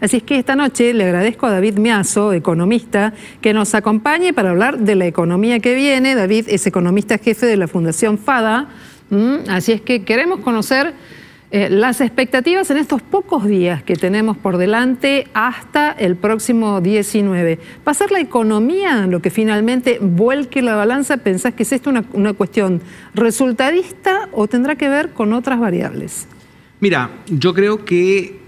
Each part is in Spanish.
Así es que esta noche le agradezco a David Miazo, economista, que nos acompañe para hablar de la economía que viene. David es economista jefe de la Fundación FADA, así es que queremos conocer eh, las expectativas en estos pocos días que tenemos por delante hasta el próximo 19. ¿Pasar la economía lo que finalmente vuelque la balanza? ¿Pensás que es esto una cuestión resultadista o tendrá que ver con otras variables? Mira, yo creo que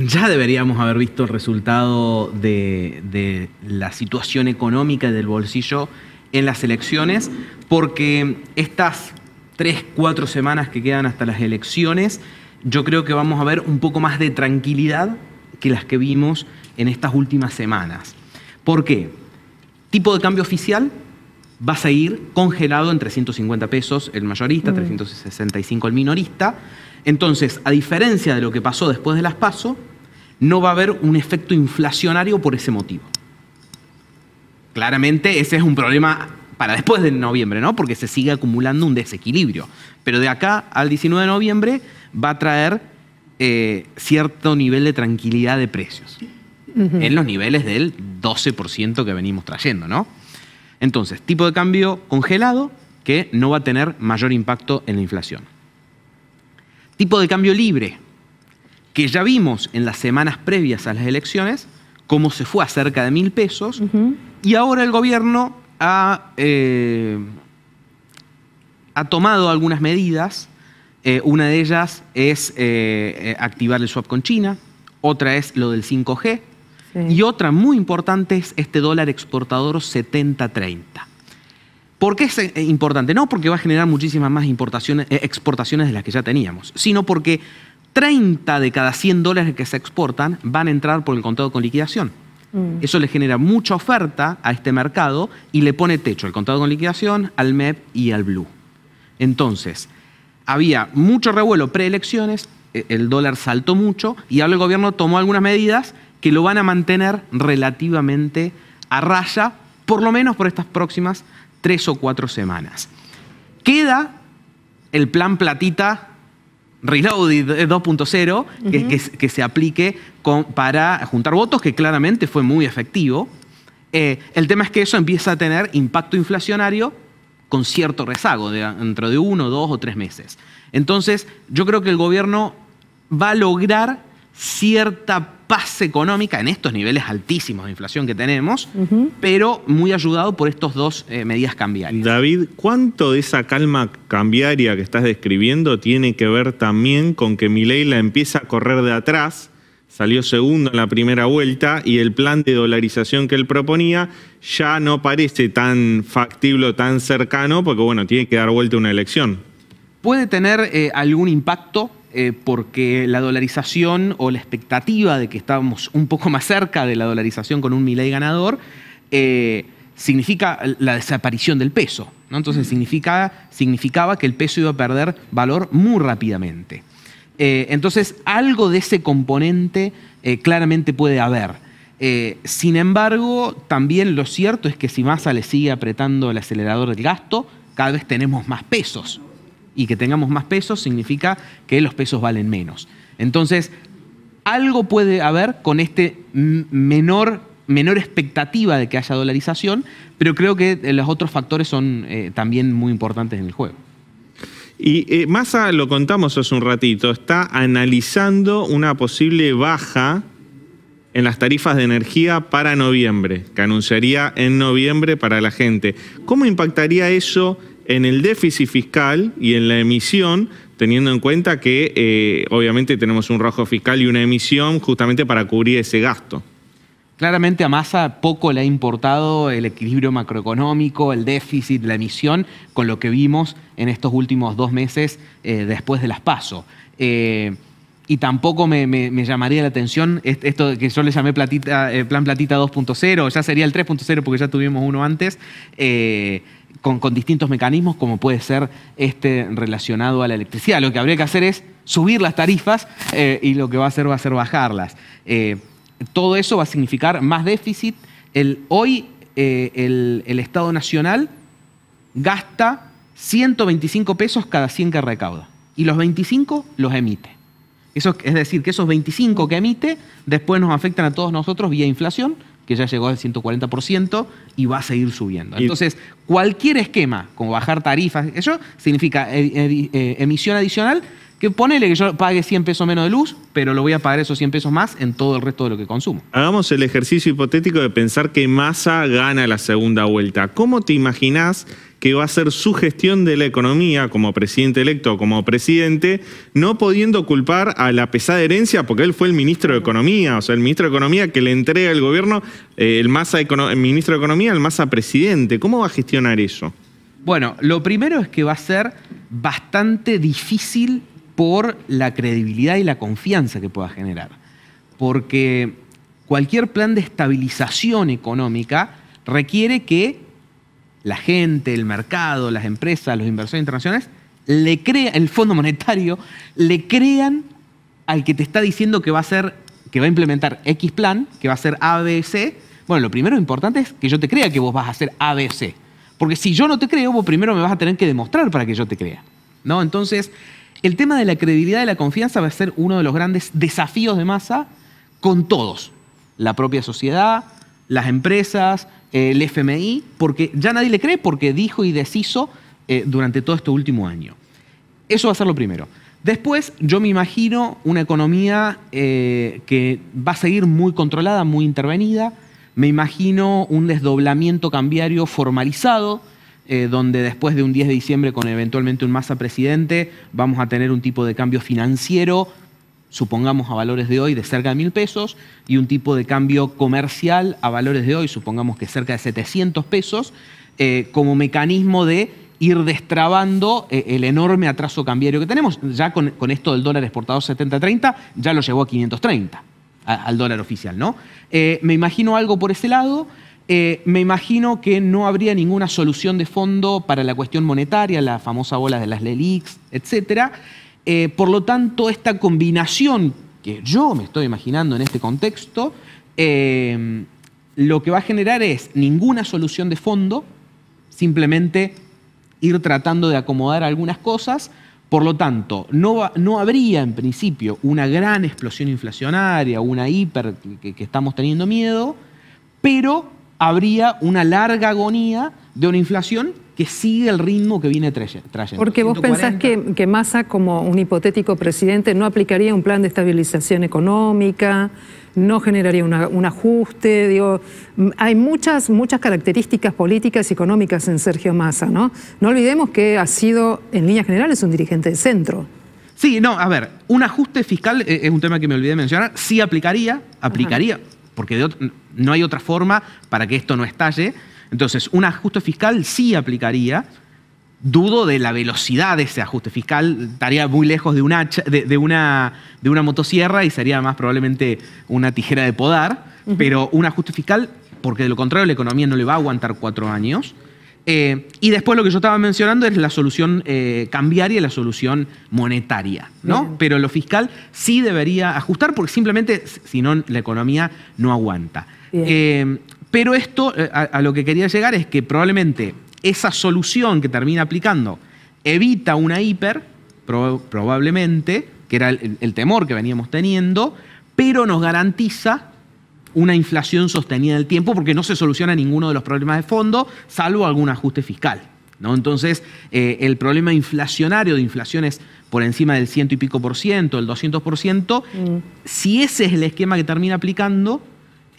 ya deberíamos haber visto el resultado de, la situación económica del bolsillo en las elecciones, porque estas tres, cuatro semanas que quedan hasta las elecciones, yo creo que vamos a ver un poco más de tranquilidad que las que vimos en estas últimas semanas. ¿Por qué? Tipo de cambio oficial va a seguir congelado en 350 pesos el mayorista, 365 mm. el minorista. Entonces, a diferencia de lo que pasó después de las PASO, no va a haber un efecto inflacionario por ese motivo. Claramente ese es un problema para después de noviembre, ¿no? Porque se sigue acumulando un desequilibrio. Pero de acá al 19 de noviembre va a traer eh, cierto nivel de tranquilidad de precios. En los niveles del 12% que venimos trayendo, ¿no? Entonces, tipo de cambio congelado que no va a tener mayor impacto en la inflación. Tipo de cambio libre, que ya vimos en las semanas previas a las elecciones cómo se fue a cerca de mil pesos y ahora el gobierno ha, eh, tomado algunas medidas. Eh, una de ellas es eh, activar el swap con China, otra es lo del 5G y otra muy importante es este dólar exportador 70-30. ¿Por qué es importante? No porque va a generar muchísimas más importaciones, exportaciones de las que ya teníamos, sino porque 30 de cada 100 dólares que se exportan van a entrar por el contado con liquidación. Mm. Eso le genera mucha oferta a este mercado y le pone techo al contado con liquidación, al MEP y al Blue. Entonces, había mucho revuelo preelecciones, e-, el dólar saltó mucho y ahora el gobierno tomó algunas medidas que lo van a mantener relativamente a raya, por lo menos por estas próximas tres o cuatro semanas. Queda el plan platita Reloaded 2.0 que, se aplique para juntar votos, que claramente fue muy efectivo. Eh, el tema es que eso empieza a tener impacto inflacionario con cierto rezago, de, dentro de uno, dos o tres meses. Entonces, yo creo que el gobierno va a lograr cierta Paz económica en estos niveles altísimos de inflación que tenemos, pero muy ayudado por estas dos eh, medidas cambiarias. David, ¿cuánto de esa calma cambiaria que estás describiendo tiene que ver también con que Milei la empieza a correr de atrás? Salió segundo en la primera vuelta y el plan de dolarización que él proponía ya no parece tan factible tan cercano porque, bueno, tiene que dar vuelta una elección. Puede tener eh, algún impacto eh, porque la dolarización o la expectativa de que estábamos un poco más cerca de la dolarización con un Milei ganador, eh, significa la desaparición del peso. ¿no? Entonces significaba que el peso iba a perder valor muy rápidamente. Eh, entonces algo de ese componente claramente puede haber. sin embargo, también lo cierto es que si Massa le sigue apretando el acelerador del gasto, cada vez tenemos más pesos y que tengamos más pesos significa que los pesos valen menos. Entonces, algo puede haber con este menor, menor expectativa de que haya dolarización, pero creo que eh, los otros factores son eh, también muy importantes en el juego. Y eh, Massa, lo contamos hace un ratito, está analizando una posible baja en las tarifas de energía para noviembre, que anunciaría en noviembre para la gente. ¿Cómo impactaría eso en el déficit fiscal y en la emisión, teniendo en cuenta que eh, obviamente tenemos un rojo fiscal y una emisión justamente para cubrir ese gasto. Claramente a Massa poco le ha importado el equilibrio macroeconómico, el déficit, la emisión, con lo que vimos en estos últimos dos meses eh, después de las PASO. Eh, y tampoco me, llamaría la atención esto que yo le llamé platita, Plan Platita 2.0, ya sería el 3.0 porque ya tuvimos uno antes con, distintos mecanismos, como puede ser este relacionado a la electricidad. Lo que habría que hacer es subir las tarifas eh, y lo que va a hacer va a ser bajarlas. Eh, todo eso va a significar más déficit. El, hoy eh, el, Estado Nacional gasta 125 pesos cada 100 que recauda y los 25 los emite. Eso, es decir, que esos 25 que emite después nos afectan a todos nosotros vía inflación, que ya llegó al 140% y va a seguir subiendo. Entonces, cualquier esquema, como bajar tarifas, eso significa eh, emisión adicional, que ponele que yo pague 100 pesos menos de luz, pero lo voy a pagar esos 100 pesos más en todo el resto de lo que consumo. Hagamos el ejercicio hipotético de pensar que masa gana la segunda vuelta. ¿Cómo te imaginás que va a ser su gestión de la economía como presidente electo o como presidente, no pudiendo culpar a la pesada herencia, porque él fue el ministro de Economía, o sea, el ministro de Economía que le entrega eh, el gobierno, el, ministro de Economía, el masa presidente. ¿Cómo va a gestionar eso? Bueno, lo primero es que va a ser bastante difícil por la credibilidad y la confianza que pueda generar. Porque cualquier plan de estabilización económica requiere que la gente, el mercado, las empresas, los inversores internacionales, le crea, el Fondo Monetario, le crean al que te está diciendo que va a ser, que va a implementar X plan, que va a ser ABC. Bueno, lo primero importante es que yo te crea que vos vas a hacer ABC. Porque si yo no te creo, vos primero me vas a tener que demostrar para que yo te crea. ¿No? Entonces, el tema de la credibilidad y la confianza va a ser uno de los grandes desafíos de masa con todos. La propia sociedad, las empresas, el FMI, porque ya nadie le cree porque dijo y deshizo eh, durante todo este último año. Eso va a ser lo primero. Después, yo me imagino una economía eh, que va a seguir muy controlada, muy intervenida. Me imagino un desdoblamiento cambiario formalizado, eh, donde después de un 10 de diciembre con eventualmente un masa presidente, vamos a tener un tipo de cambio financiero supongamos a valores de hoy, de cerca de mil pesos, y un tipo de cambio comercial a valores de hoy, supongamos que cerca de 700 pesos, eh, como mecanismo de ir destrabando eh, el enorme atraso cambiario que tenemos. Ya con, esto del dólar exportado 70-30, ya lo llevó a 530, al dólar oficial, ¿no? Eh, me imagino algo por ese lado. me imagino que no habría ninguna solución de fondo para la cuestión monetaria, la famosa bola de las LELIX, etcétera. Eh, por lo tanto, esta combinación que yo me estoy imaginando en este contexto, eh, lo que va a generar es ninguna solución de fondo, simplemente ir tratando de acomodar algunas cosas. Por lo tanto, no, no habría en principio una gran explosión inflacionaria, una hiper que, que estamos teniendo miedo, pero habría una larga agonía de una inflación que sigue el ritmo que viene trayendo. Porque vos pensás que, que Massa, como un hipotético presidente, no aplicaría un plan de estabilización económica, no generaría un ajuste. Digo, mm, hay muchas, muchas características políticas y económicas en Sergio Massa, ¿no? No olvidemos que ha sido, en líneas generales, un dirigente de centro. Sí, no, a ver, un ajuste fiscal eh, es un tema que me olvidé de mencionar. Sí aplicaría, aplicaría, porque no hay otra forma para que esto no estalle entonces, un ajuste fiscal sí aplicaría. Dudo de la velocidad de ese ajuste fiscal, estaría muy lejos de, una, motosierra y sería más probablemente una tijera de podar, pero un ajuste fiscal, porque de lo contrario la economía no le va a aguantar cuatro años. Eh, y después lo que yo estaba mencionando es la solución eh, cambiaria y la solución monetaria, ¿no? Pero lo fiscal sí debería ajustar porque simplemente, si no, la economía no aguanta. Eh, pero esto, eh, a, lo que quería llegar es que probablemente esa solución que termina aplicando evita una hiper, probablemente, que era el, temor que veníamos teniendo, pero nos garantiza una inflación sostenida en el tiempo porque no se soluciona ninguno de los problemas de fondo, salvo algún ajuste fiscal. ¿no? Entonces, eh, el problema inflacionario de inflaciones por encima del ciento y pico por ciento, el 200 por ciento, mm. si ese es el esquema que termina aplicando,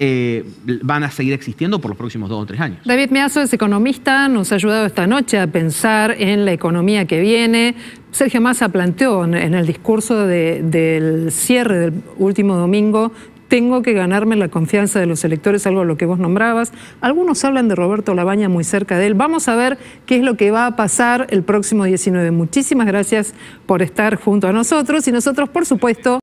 eh, van a seguir existiendo por los próximos dos o tres años. David Meazo es economista, nos ha ayudado esta noche a pensar en la economía que viene. Sergio Massa planteó en, el discurso del cierre del último domingo tengo que ganarme la confianza de los electores, algo a lo que vos nombrabas. Algunos hablan de Roberto Labaña muy cerca de él. Vamos a ver qué es lo que va a pasar el próximo 19. Muchísimas gracias por estar junto a nosotros y nosotros, por supuesto,